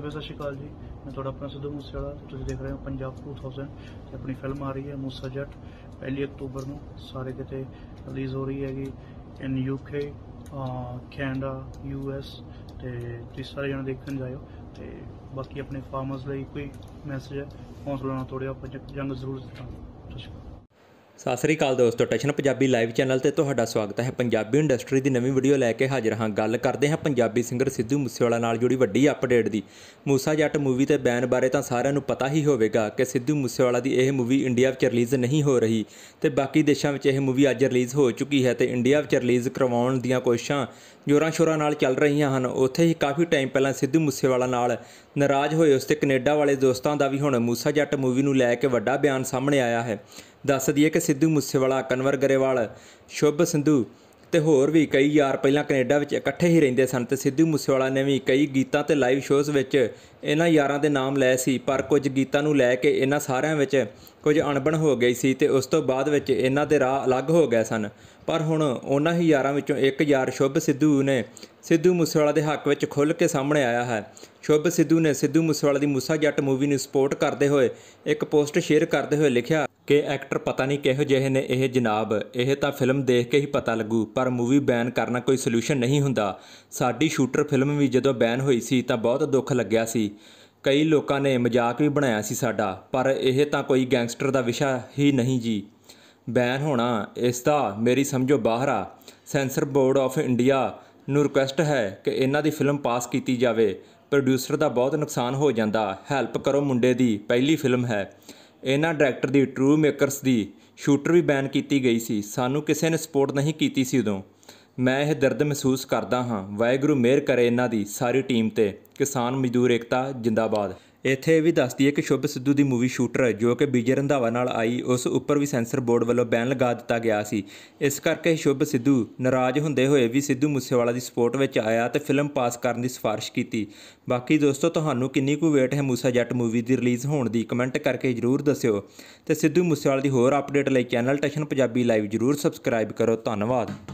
ਪਿਆਰ ਸਤਿ ਸ਼੍ਰੀ ਅਕਾਲ ਜੀ ਮੈਂ ਤੁਹਾਡਾ ਆਪਣਾ ਸਿੱਧੂ ਮੂਸੇਵਾਲਾ ਤੁਸੀਂ ਦੇਖ ਰਹੇ ਹੋ ਪੰਜਾਬ 2000 ਤੇ ਆਪਣੀ ਫਿਲਮ ਆ ਰਹੀ ਹੈ ਮੂਸਾ ਜੱਟ 1 ਅਕਤੂਬਰ ਨੂੰ ਸਾਰੇ ਕਿਤੇ ਰਿਲੀਜ਼ ਹੋ ਰਹੀ ਹੈਗੀ in UK Canada U S ਤੇ ਤੁਸੀਂ ਸਾਰੇ ਜਣੇ ਦੇਖਣ ਜਾਇਓ ਤੇ ਬਾਕੀ ਆਪਣੇ ਫਾਰਮਰਸ ਲਈ ਕੋਈ ਮੈਸੇਜ ਹੈ ਹੌਸਲਾ ਨਾ ਤੋੜਿਓ ਆਪਾਂ ਜੰਗ ਜ਼ਰੂਰ ਜਿੱਤਾਂਗੇ ਸਤਿ ਸ਼੍ਰੀ ਅਕਾਲ ਸਤਿ ਸ੍ਰੀ ਅਕਾਲ ਦੋਸਤੋ ਟੈਸ਼ਨ ਪੰਜਾਬੀ ਲਾਈਵ ਚੈਨਲ ਤੇ ਤੁਹਾਡਾ ਸਵਾਗਤ ਹੈ ਪੰਜਾਬੀ ਇੰਡਸਟਰੀ ਦੀ ਨਵੀਂ ਵੀਡੀਓ ਲੈ ਕੇ ਹਾਜ਼ਰ ਹਾਂ ਗੱਲ ਕਰਦੇ ਹਾਂ ਪੰਜਾਬੀ ਸਿੰਗਰ ਸਿੱਧੂ ਮੂਸੇਵਾਲਾ ਨਾਲ ਜੁੜੀ ਵੱਡੀ ਅਪਡੇਟ ਦੀ ਮੂਸਾ ਜੱਟ ਮੂਵੀ ਤੇ ਬੈਨ ਬਾਰੇ ਤਾਂ ਸਾਰਿਆਂ ਨੂੰ ਪਤਾ ਹੀ ਹੋਵੇਗਾ ਕਿ ਸਿੱਧੂ ਮੂਸੇਵਾਲਾ ਦੀ ਇਹ ਮੂਵੀ ਇੰਡੀਆ ਵਿੱਚ ਰਿਲੀਜ਼ ਨਹੀਂ ਹੋ ਰਹੀ ਤੇ ਬਾਕੀ ਦੇਸ਼ਾਂ ਵਿੱਚ ਇਹ ਮੂਵੀ ਅੱਜ ਰਿਲੀਜ਼ ਹੋ ਚੁੱਕੀ ਹੈ ਤੇ ਇੰਡੀਆ ਵਿੱਚ ਰਿਲੀਜ਼ ਕਰਵਾਉਣ ਦੀਆਂ ਕੋਸ਼ਿਸ਼ਾਂ ਜੋਰਾਂ ਸ਼ੋਰਾਂ ਨਾਲ ਚੱਲ ਰਹੀਆਂ ਹਨ ਉੱਥੇ ਹੀ ਕਾਫੀ ਟਾਈਮ ਪਹਿਲਾਂ ਸਿੱਧੂ ਮੂਸੇਵਾਲਾ ਨਾਲ ਨਾਰਾਜ਼ ਹੋਏ ਉਸ ਤੇ ਕੈਨੇਡਾ ਵਾਲੇ ਦੋਸਤਾਂ ਦਾ ਵੀ ਹੁਣ ਮੂਸਾ ਜੱਟ ਮੂਵੀ ਨੂੰ ਲੈ ਕੇ ਵੱਡਾ ਬਿਆਨ ਸਾਹਮਣੇ ਆਇਆ ਹੈ ਦੱਸ ਦਈਏ ਕਿ ਸਿੱਧੂ ਮੂਸੇਵਾਲਾ ਕਨਵਰ ਗਰੇਵਾਲ ਸ਼ੁਭ ਸਿੰਧੂ ਤੇ ਹੋਰ ਵੀ ਕਈ ਯਾਰ ਪਹਿਲਾਂ ਕੈਨੇਡਾ ਵਿੱਚ ਇਕੱਠੇ ਹੀ ਰਹਿੰਦੇ ਸਨ ਤੇ ਸਿੱਧੂ ਮੂਸੇਵਾਲਾ ਨੇ ਵੀ ਕਈ ਗੀਤਾਂ ਤੇ ਲਾਈਵ ਸ਼ੋਜ਼ ਵਿੱਚ ਇਹਨਾਂ ਯਾਰਾਂ ਦੇ ਨਾਮ ਲਏ ਸੀ ਪਰ ਕੁਝ ਗੀਤਾਂ ਨੂੰ ਲੈ ਕੇ ਇਹਨਾਂ ਸਾਰਿਆਂ ਵਿੱਚ ਕੁਝ ਅਣਬਣ ਹੋ ਗਈ ਸੀ ਤੇ ਉਸ ਤੋਂ ਬਾਅਦ ਵਿੱਚ ਇਹਨਾਂ ਦੇ ਰਾਹ ਅਲੱਗ ਹੋ ਗਏ ਸਨ ਪਰ ਹੁਣ ਉਹਨਾਂ ਹੀ ਯਾਰਾਂ ਵਿੱਚੋਂ ਇੱਕ ਯਾਰ ਸ਼ੁਭ ਸਿੱਧੂ ਨੇ ਸਿੱਧੂ ਮੂਸੇਵਾਲਾ ਦੇ ਹੱਕ ਵਿੱਚ ਖੁੱਲ ਕੇ ਸਾਹਮਣੇ ਆਇਆ ਹੈ ਸ਼ੁਭ ਸਿੱਧੂ ਨੇ ਸਿੱਧੂ ਮੂਸੇਵਾਲਾ ਦੀ ਮੂਸਾ ਜੱਟ ਮੂਵੀ ਨੂੰ ਸਪੋਰਟ ਕਰਦੇ ਹੋਏ ਇੱਕ ਪੋਸਟ ਸ਼ੇਅਰ ਕਰਦੇ ਹੋਏ ਲਿਖਿਆ ਕਿ ਐਕਟਰ ਪਤਾ ਨਹੀਂ ਕਿਹੋ ਜਿਹੇ ਨੇ ਇਹ ਜਨਾਬ ਇਹ ਤਾਂ ਫਿਲਮ ਦੇਖ ਕੇ ਹੀ ਪਤਾ ਲੱਗੂ ਪਰ ਮੂਵੀ ਬੈਨ ਕਰਨਾ ਕੋਈ ਸੋਲੂਸ਼ਨ ਨਹੀਂ ਹੁੰਦਾ ਸਾਡੀ ਸ਼ੂਟਰ ਫਿਲਮ ਵੀ ਜਦੋਂ ਬੈਨ ਹੋਈ ਸੀ ਤਾਂ ਬਹੁਤ ਦੁੱਖ ਲੱਗਿਆ ਸੀ ਕਈ ਲੋਕਾਂ ਨੇ ਮਜ਼ਾਕ ਵੀ ਬਣਾਇਆ ਸੀ ਸਾਡਾ ਪਰ ਇਹ ਤਾਂ ਕੋਈ ਗੈਂਗਸਟਰ ਦਾ ਵਿਸ਼ਾ ਹੀ ਨਹੀਂ ਜੀ ਬੈਨ ਹੋਣਾ ਇਸ ਦਾ ਮੇਰੀ ਸਮਝੋ ਬਾਹਰ ਆ ਸੈਂਸਰ ਬੋਰਡ ਆਫ ਇੰਡੀਆ ਨੂੰ ਰਿਕੁਐਸਟ ਹੈ ਕਿ ਇਹਨਾਂ ਦੀ ਫਿਲਮ ਪਾਸ ਕੀਤੀ ਜਾਵੇ ਪ੍ਰੋਡਿਊਸਰ ਦਾ ਬਹੁਤ ਨੁਕਸਾਨ ਹੋ ਜਾਂਦਾ ਹੈਲਪ ਕਰੋ ਮੁੰਡੇ ਦੀ ਪਹਿਲੀ ਫਿਲਮ ਹੈ ਇਹਨਾਂ ਡਾਇਰੈਕਟਰ ਦੀ ਟਰੂ ਮੇਕਰਸ ਦੀ ਸ਼ੂਟਰ ਵੀ ਬੈਨ ਕੀਤੀ ਗਈ ਸੀ ਸਾਨੂੰ ਕਿਸੇ ਨੇ ਸਪੋਰਟ ਨਹੀਂ ਕੀਤੀ ਸੀ ਉਦੋਂ ਮੈਂ ਇਹ ਦਰਦ ਮਹਿਸੂਸ ਕਰਦਾ ਹਾਂ ਵਾਹਿਗੁਰੂ ਮਿਹਰ ਕਰੇ ਇਹਨਾਂ ਦੀ ਸਾਰੀ ਟੀਮ ਤੇ ਕਿਸਾਨ ਮਜ਼ਦੂਰ ਏਕਤਾ ਜਿੰਦਾਬਾਦ ਇੱਥੇ ਵੀ ਦੱਸਦੀ ਹੈ ਕਿ ਸ਼ੁਭ ਸਿੱਧੂ ਦੀ ਮੂਵੀ ਸ਼ੂਟਰ ਜੋ ਕਿ ਬੀਜੇ ਰੰਧਾਵਾ ਨਾਲ ਆਈ ਉਸ ਉੱਪਰ ਵੀ ਸੈਂਸਰ ਬੋਰਡ ਵੱਲੋਂ ਬੈਨ ਲਗਾ ਦਿੱਤਾ ਗਿਆ ਸੀ ਇਸ ਕਰਕੇ ਸ਼ੁਭ ਸਿੱਧੂ ਨਾਰਾਜ਼ ਹੁੰਦੇ ਹੋਏ ਵੀ ਸਿੱਧੂ ਮੂਸੇਵਾਲਾ ਦੀ ਸਪੋਰਟ ਵਿੱਚ ਆਇਆ ਤੇ ਫਿਲਮ ਪਾਸ ਕਰਨ ਦੀ ਸਿਫਾਰਿਸ਼ ਕੀਤੀ ਬਾਕੀ ਦੋਸਤੋ ਤੁਹਾਨੂੰ ਕਿੰਨੀ ਕੁ ਵੇਟ ਹੈ ਮੂਸਾ ਜੱਟ ਮੂਵੀ ਦੀ ਰਿਲੀਜ਼ ਹੋਣ ਦੀ ਕਮੈਂਟ ਕਰਕੇ ਜਰੂਰ ਦੱਸਿਓ ਤੇ ਸਿੱਧੂ ਮੂਸੇਵਾਲਾ ਦੀ ਹੋਰ ਅਪਡੇਟ ਲਈ ਚੈਨਲ ਟੈਸ਼ਨ ਪੰਜਾਬੀ ਲਾਈਵ ਜਰੂਰ ਸਬਸਕ੍ਰਾਈਬ ਕਰੋ ਧੰਨਵਾਦ